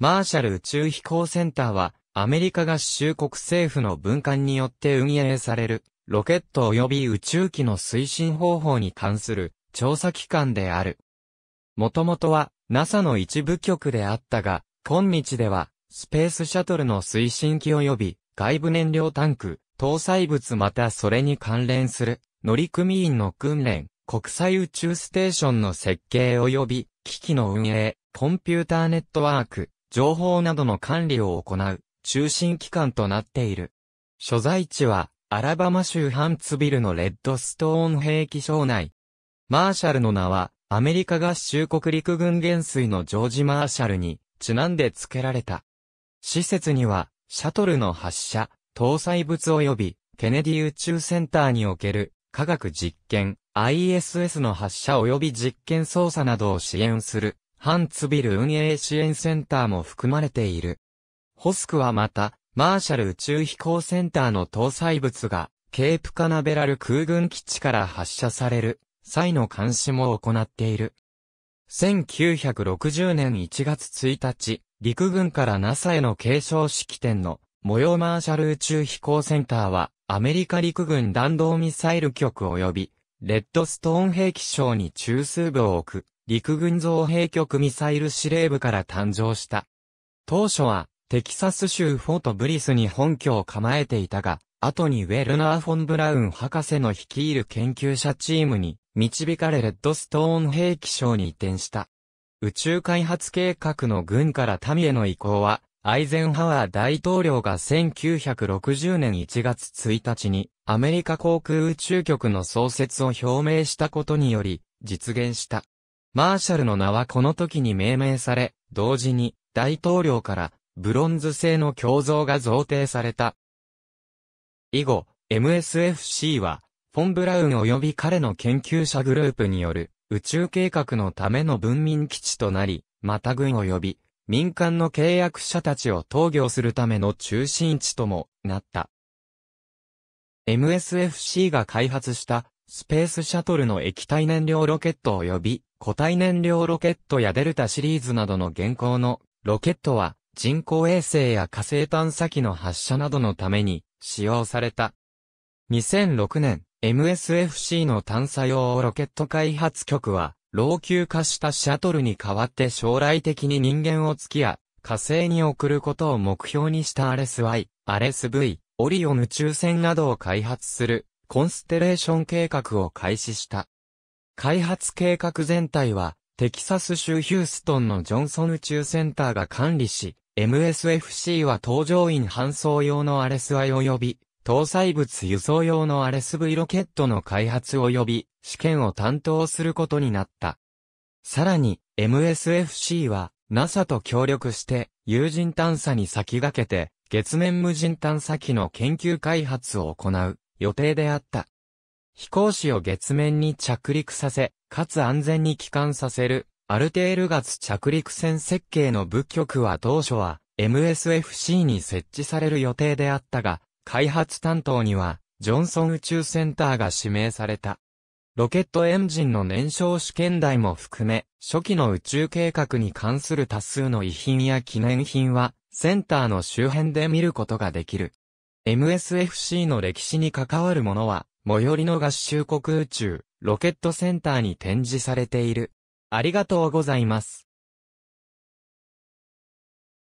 マーシャル宇宙飛行センターは、アメリカ合衆国政府の分管によって運営される、ロケット及び宇宙機の推進方法に関する調査機関である。もともとは NASA の一部局であったが、今日ではスペースシャトルの推進機及び外部燃料タンク、搭載物またそれに関連する乗組員の訓練、国際宇宙ステーションの設計及び機器の運営、コンピューターネットワーク、情報などの管理を行う中心機関となっている。所在地は、アラバマ州ハンツビルのレッドストーン兵器省内。マーシャルの名は、アメリカ合衆国陸軍元帥のジョージ・マーシャルに、ちなんで付けられた。施設には、シャトルの発射、搭載物及び、ケネディ宇宙センターにおける、科学実験、ISS の発射及び実験操作などを支援する、ハンツビル運営支援センターも含まれている。ホスクはまた、マーシャル宇宙飛行センターの搭載物が、ケープカナベラル空軍基地から発射される際の監視も行っている。1960年1月1日、陸軍から NASA への継承式典の模様マーシャル宇宙飛行センターは、アメリカ陸軍弾道ミサイル局及び、レッドストーン兵器省に中枢部を置く。陸軍造兵局ミサイル司令部から誕生した。当初は、テキサス州フォートブリスに本拠を構えていたが、後にウェルナー・フォン・ブラウン博士の率いる研究者チームに導かれレッドストーン兵器省に移転した。宇宙開発計画の軍から民への移行は、アイゼンハワー大統領が1960年1月1日にアメリカ航空宇宙局の創設を表明したことにより実現した。マーシャルの名はこの時に命名され、同時に大統領からブロンズ製の胸像が贈呈された。以後、MSFC は、フォン・ブラウン及び彼の研究者グループによる宇宙計画のための文民基地となり、また軍及び民間の契約者たちを投業するための中心地ともなった。MSFC が開発したスペースシャトルの液体燃料ロケット及び固体燃料ロケットやデルタシリーズなどの現行のロケットは人工衛星や火星探査機の発射などのために使用された。2006年、MSFC の探査用ロケット開発局は、老朽化したシャトルに代わって将来的に人間を月や火星に送ることを目標にした RSY、RSV、オリオン宇宙船などを開発するコンステレーション計画を開始した。開発計画全体は、テキサス州ヒューストンのジョンソン宇宙センターが管理し、MSFC は搭乗員搬送用のアレス I 及び、搭載物輸送用のアレス V ロケットの開発及び、試験を担当することになった。さらに、MSFC は、NASA と協力して、有人探査に先駆けて、月面無人探査機の研究開発を行う予定であった。飛行士を月面に着陸させ、かつ安全に帰還させる、アルテール月着陸船設計の部局は当初は MSFC に設置される予定であったが、開発担当にはジョンソン宇宙センターが指名された。ロケットエンジンの燃焼試験台も含め、初期の宇宙計画に関する多数の遺品や記念品は、センターの周辺で見ることができる。MSFC の歴史に関わるものは、最寄りの合衆国宇宙、ロケットセンターに展示されている。ありがとうございます。